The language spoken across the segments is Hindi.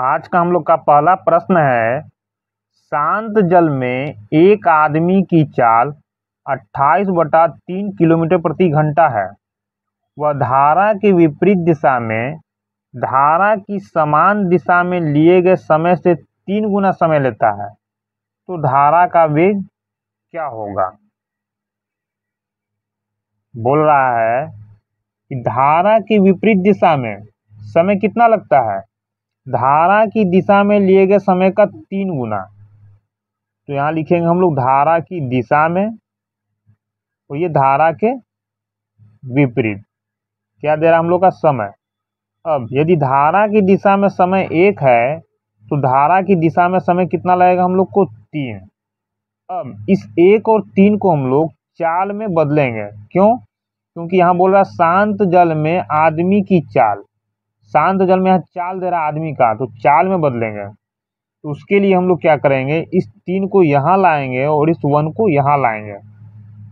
आज का हम लोग का पहला प्रश्न है शांत जल में एक आदमी की चाल 28 बटा तीन किलोमीटर प्रति घंटा है वह धारा के विपरीत दिशा में धारा की समान दिशा में लिए गए समय से तीन गुना समय लेता है तो धारा का वेग क्या होगा बोल रहा है कि धारा की विपरीत दिशा में समय कितना लगता है धारा की दिशा में लिए गए समय का तीन गुना तो यहाँ लिखेंगे हम लोग धारा की दिशा में और ये धारा के विपरीत क्या दे रहा हम लोग का समय अब यदि धारा की दिशा में समय एक है तो धारा की दिशा में समय कितना लगेगा हम लोग को तीन अब इस एक और तीन को हम लोग चाल में बदलेंगे क्यों क्योंकि यहाँ बोल रहा शांत जल में आदमी की चाल शांत जल में चाल दे रहा आदमी का तो चाल में बदलेंगे तो उसके लिए हम लोग क्या करेंगे इस तीन को यहाँ लाएंगे और इस वन को यहाँ लाएंगे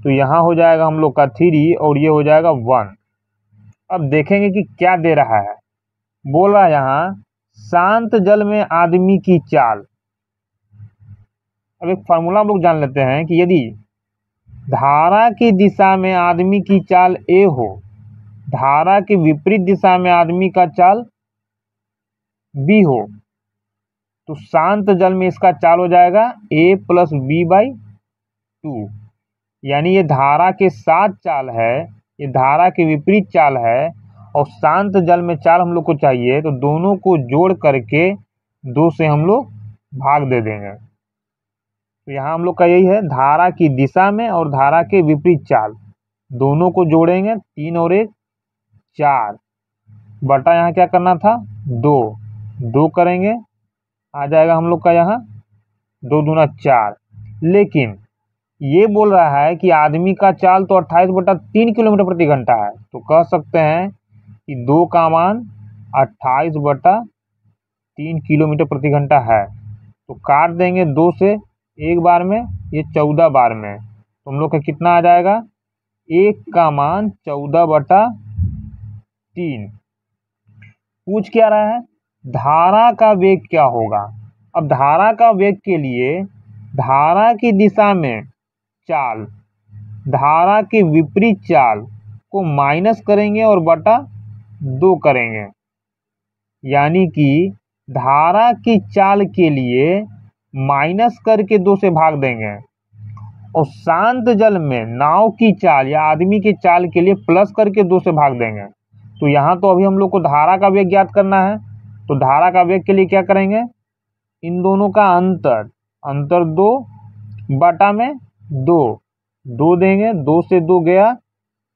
तो यहाँ हो जाएगा हम लोग का थ्री और ये हो जाएगा वन अब देखेंगे कि क्या दे रहा है बोल रहा है यहाँ शांत जल में आदमी की चाल अब एक फार्मूला हम लोग जान लेते हैं कि यदि धारा की दिशा में आदमी की चाल ए हो धारा के विपरीत दिशा में आदमी का चाल बी हो तो शांत जल में इसका चाल हो जाएगा A plus B by two यानी ये धारा के साथ चाल है ये धारा के विपरीत चाल है और शांत जल में चाल हम लोग को चाहिए तो दोनों को जोड़ करके दो से हम लोग भाग दे देंगे तो यहाँ हम लोग का यही है धारा की दिशा में और धारा के विपरीत चाल दोनों को जोड़ेंगे तीन और एक चार बटा यहाँ क्या करना था दो दो करेंगे आ जाएगा हम लोग का यहाँ दो दूना चार लेकिन ये बोल रहा है कि आदमी का चाल तो अट्ठाईस बटा तीन किलोमीटर प्रति घंटा है तो कह सकते हैं कि दो का मान अट्ठाईस बटा तीन किलोमीटर प्रति घंटा है तो काट देंगे दो से एक बार में ये चौदह बार में तो हम लोग का कितना आ जाएगा एक का मान चौदह बटा तीन पूछ क्या रहा है धारा का वेग क्या होगा अब धारा का वेग के लिए धारा की दिशा में चाल धारा के विपरीत चाल को माइनस करेंगे और बटा दो करेंगे यानी कि धारा की चाल के लिए माइनस करके दो से भाग देंगे और शांत जल में नाव की चाल या आदमी की चाल के लिए प्लस करके दो से भाग देंगे तो यहाँ तो अभी हम लोग को धारा का वेग ज्ञात करना है तो धारा का वेग के लिए क्या करेंगे इन दोनों का अंतर अंतर दो बाटा में दो दो देंगे दो से दो गया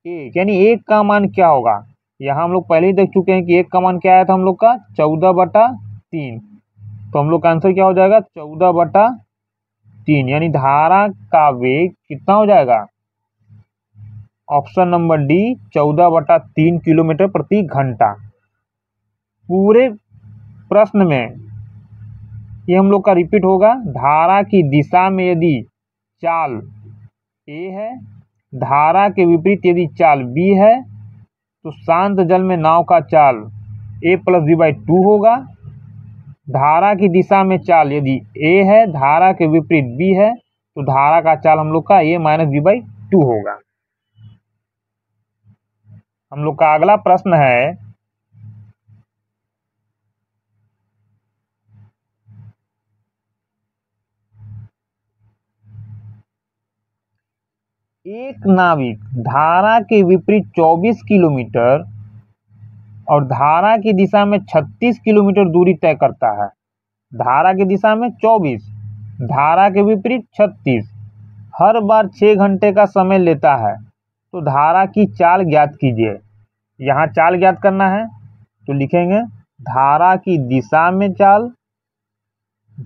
एक यानी एक का मान क्या होगा यहाँ हम लोग पहले ही देख चुके हैं कि एक का मान क्या आया था हम लोग का चौदह बटा तीन तो हम लोग का आंसर क्या हो जाएगा चौदह बटा तीन यानी धारा का वेग कितना हो जाएगा ऑप्शन नंबर डी चौदह बटा तीन किलोमीटर प्रति घंटा पूरे प्रश्न में ये हम लोग का रिपीट होगा धारा की दिशा में यदि चाल ए है धारा के विपरीत यदि चाल बी है तो शांत जल में नाव का चाल A plus B by two होगा धारा की दिशा में चाल यदि ए है धारा के विपरीत बी है तो धारा का चाल हम लोग का A minus B by two होगा हम लोग का अगला प्रश्न है एक नाविक धारा के विपरीत 24 किलोमीटर और धारा की दिशा में 36 किलोमीटर दूरी तय करता है धारा की दिशा में 24 धारा के विपरीत 36 हर बार 6 घंटे का समय लेता है तो धारा की चाल ज्ञात कीजिए यहाँ चाल ज्ञात करना है तो लिखेंगे धारा की दिशा में चाल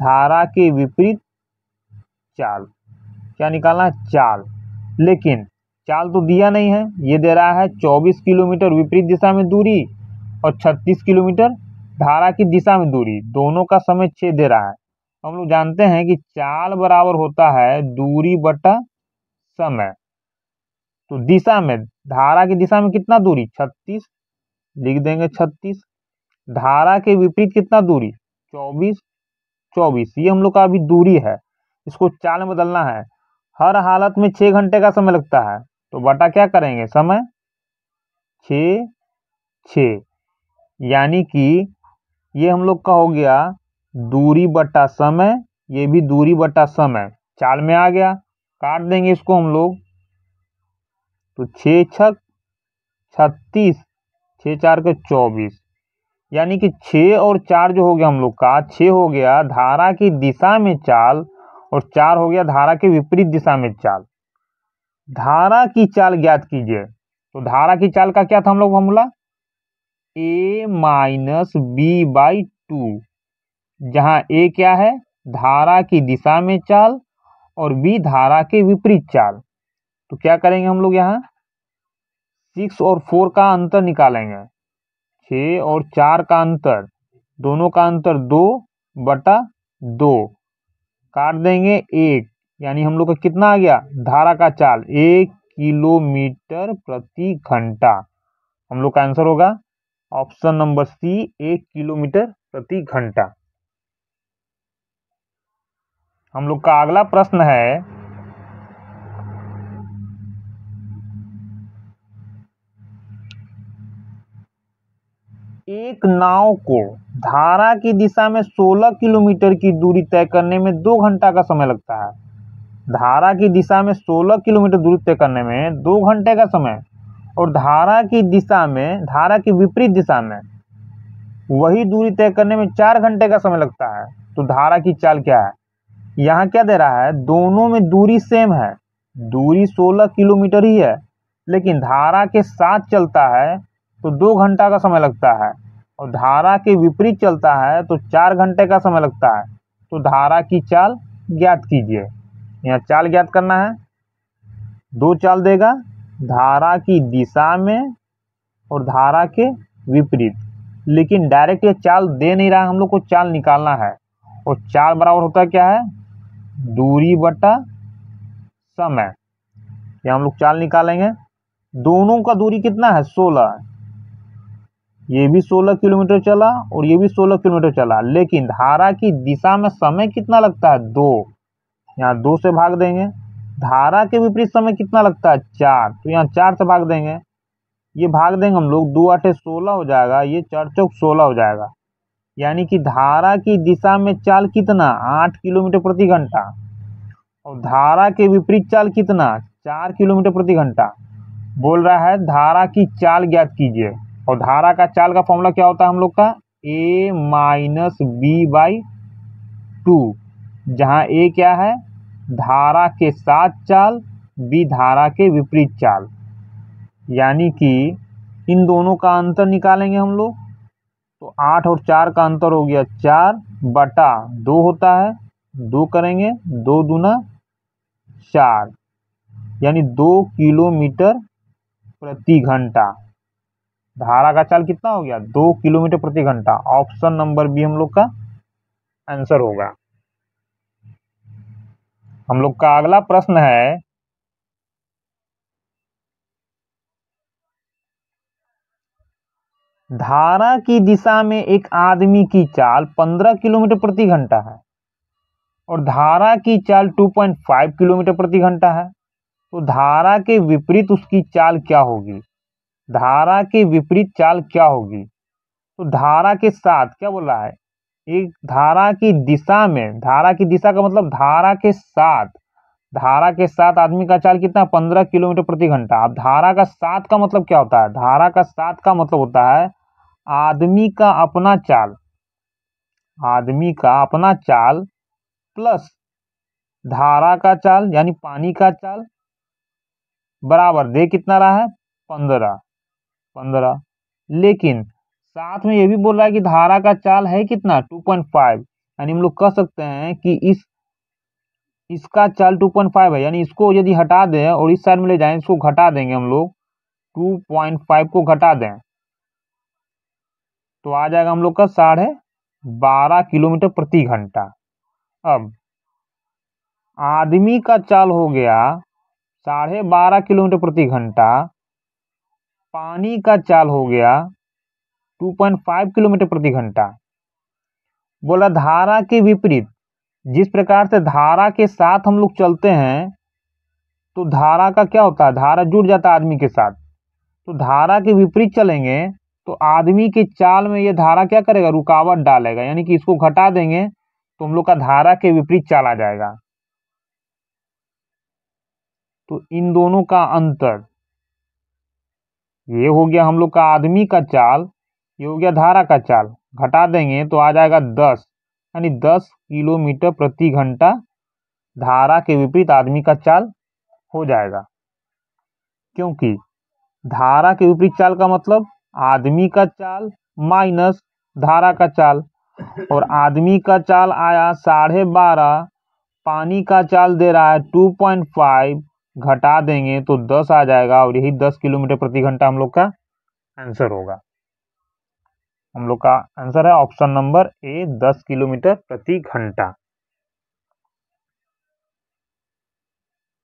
धारा के विपरीत चाल क्या निकालना है चाल लेकिन चाल तो दिया नहीं है ये दे रहा है 24 किलोमीटर विपरीत दिशा में दूरी और 36 किलोमीटर धारा की दिशा में दूरी दोनों का समय छः दे रहा है हम लोग जानते हैं कि चाल बराबर होता है दूरी बटा समय तो दिशा में धारा की दिशा में कितना दूरी छत्तीस लिख देंगे छत्तीस धारा के विपरीत कितना दूरी चौबीस चौबीस ये हम लोग का अभी दूरी है इसको चाल में बदलना है हर हालत में छह घंटे का समय लगता है तो बटा क्या करेंगे समय छ छ यानी कि ये हम लोग का हो गया दूरी बटा समय ये भी दूरी बटा समय चाल में आ गया काट देंगे इसको हम लोग तो छः छक छत्तीस छः चार के चौबीस यानी कि छः और चार जो हो गया हम लोग का छः हो गया धारा की दिशा में चाल और चार हो गया धारा के विपरीत दिशा में चाल धारा की चाल ज्ञात कीजिए तो धारा की चाल का क्या था हम लोग formula A minus B by two जहाँ ए क्या है धारा की दिशा में चाल और बी धारा के विपरीत चाल तो क्या करेंगे हम लोग यहाँ सिक्स और फोर का अंतर निकालेंगे छ और चार का अंतर दोनों का अंतर दो बटा दो काट देंगे एक यानी हम लोग का कितना आ गया धारा का चाल एक किलोमीटर प्रति घंटा हम लोग का आंसर होगा ऑप्शन नंबर सी एक किलोमीटर प्रति घंटा हम लोग का अगला प्रश्न है एक नाव को धारा की दिशा में 16 किलोमीटर की दूरी तय करने में दो घंटा का समय लगता है धारा की दिशा में 16 किलोमीटर दूरी तय करने में दो घंटे का समय और धारा की दिशा में धारा की विपरीत दिशा में वही दूरी तय करने में चार घंटे का समय लगता है तो धारा की चाल क्या है यहाँ क्या दे रहा है दोनों में दूरी सेम है दूरी 16 किलोमीटर ही है लेकिन धारा के साथ चलता है तो दो घंटा का समय लगता है और धारा के विपरीत चलता है तो चार घंटे का समय लगता है तो धारा की चाल ज्ञात कीजिए यहाँ चाल ज्ञात करना है दो चाल देगा धारा की दिशा में और धारा के विपरीत लेकिन डायरेक्ट ये चाल दे नहीं रहा हम लोग को चाल निकालना है और चाल बराबर होता क्या है दूरी बटा समय ये हम लोग चाल निकालेंगे दोनों का दूरी कितना है सोलह ये भी 16 किलोमीटर चला और ये भी 16 किलोमीटर चला लेकिन धारा की दिशा में समय कितना लगता है दो यहाँ दो से भाग देंगे धारा के विपरीत समय कितना लगता है चार तो यहाँ चार से भाग देंगे ये भाग देंगे हम लोग दो आठे सोलह हो जाएगा ये चार चौक सोलह हो जाएगा यानी कि धारा की दिशा में चाल कितना आठ किलोमीटर प्रति घंटा और धारा के विपरीत चाल कितना चार किलोमीटर प्रति घंटा बोल रहा है धारा की चाल ज्ञात कीजिए और धारा का चाल का फॉर्मूला क्या होता है हम लोग का A minus B by two जहाँ ए क्या है धारा के साथ चाल बी धारा के विपरीत चाल यानी कि इन दोनों का अंतर निकालेंगे हम लोग तो आठ और चार का अंतर हो गया चार बटा दो होता है दो करेंगे दो दूना चार यानी दो किलोमीटर प्रति घंटा धारा का चाल कितना हो गया दो किलोमीटर प्रति घंटा ऑप्शन नंबर बी हम लोग का आंसर होगा हम लोग का अगला प्रश्न है धारा की दिशा में एक आदमी की चाल 15 किलोमीटर प्रति घंटा है और धारा की चाल 2.5 किलोमीटर प्रति घंटा है तो धारा के विपरीत उसकी चाल क्या होगी धारा के विपरीत चाल क्या होगी तो धारा के साथ क्या बोल रहा है एक धारा की दिशा में धारा की दिशा का मतलब धारा के साथ धारा के साथ आदमी का चाल कितना पंद्रह किलोमीटर प्रति घंटा अब धारा का साथ का मतलब क्या होता है धारा का साथ का मतलब होता है आदमी का अपना चाल आदमी का अपना चाल प्लस धारा का चाल यानी पानी का चाल बराबर दे कितना रहा है पंद्रह पंद्रह लेकिन साथ में ये भी बोल रहा है कि धारा का चाल है कितना टू पॉइंट फाइव यानी हम लोग कह सकते हैं कि इस इसका चाल टू पॉइंट फाइव है यानी इसको यदि हटा दें और इस साइड में ले जाएं इसको घटा देंगे हम लोग टू पॉइंट फाइव को घटा दें तो आ जाएगा हम लोग का साढ़े बारह किलोमीटर प्रति घंटा अब आदमी का चाल हो गया साढ़े बारह किलोमीटर प्रति घंटा पानी का चाल हो गया 2.5 किलोमीटर प्रति घंटा बोला धारा के विपरीत जिस प्रकार से धारा के साथ हम लोग चलते हैं तो धारा का क्या होता है धारा जुड़ जाता है आदमी के साथ तो धारा के विपरीत चलेंगे तो आदमी के चाल में ये धारा क्या करेगा रुकावट डालेगा यानी कि इसको घटा देंगे तो हम लोग का धारा के विपरीत चाल आ जाएगा तो इन दोनों का अंतर ये हो गया हम लोग का आदमी का चाल ये हो गया धारा का चाल घटा देंगे तो आ जाएगा दस यानी दस किलोमीटर प्रति घंटा धारा के विपरीत आदमी का चाल हो जाएगा क्योंकि धारा के विपरीत चाल का मतलब आदमी का चाल माइनस धारा का चाल और आदमी का चाल आया साढ़े बारह पानी का चाल दे रहा है टू पॉइंट फाइव घटा देंगे तो दस आ जाएगा और यही दस किलोमीटर प्रति घंटा हम लोग का आंसर होगा हम लोग का आंसर है ऑप्शन नंबर ए दस किलोमीटर प्रति घंटा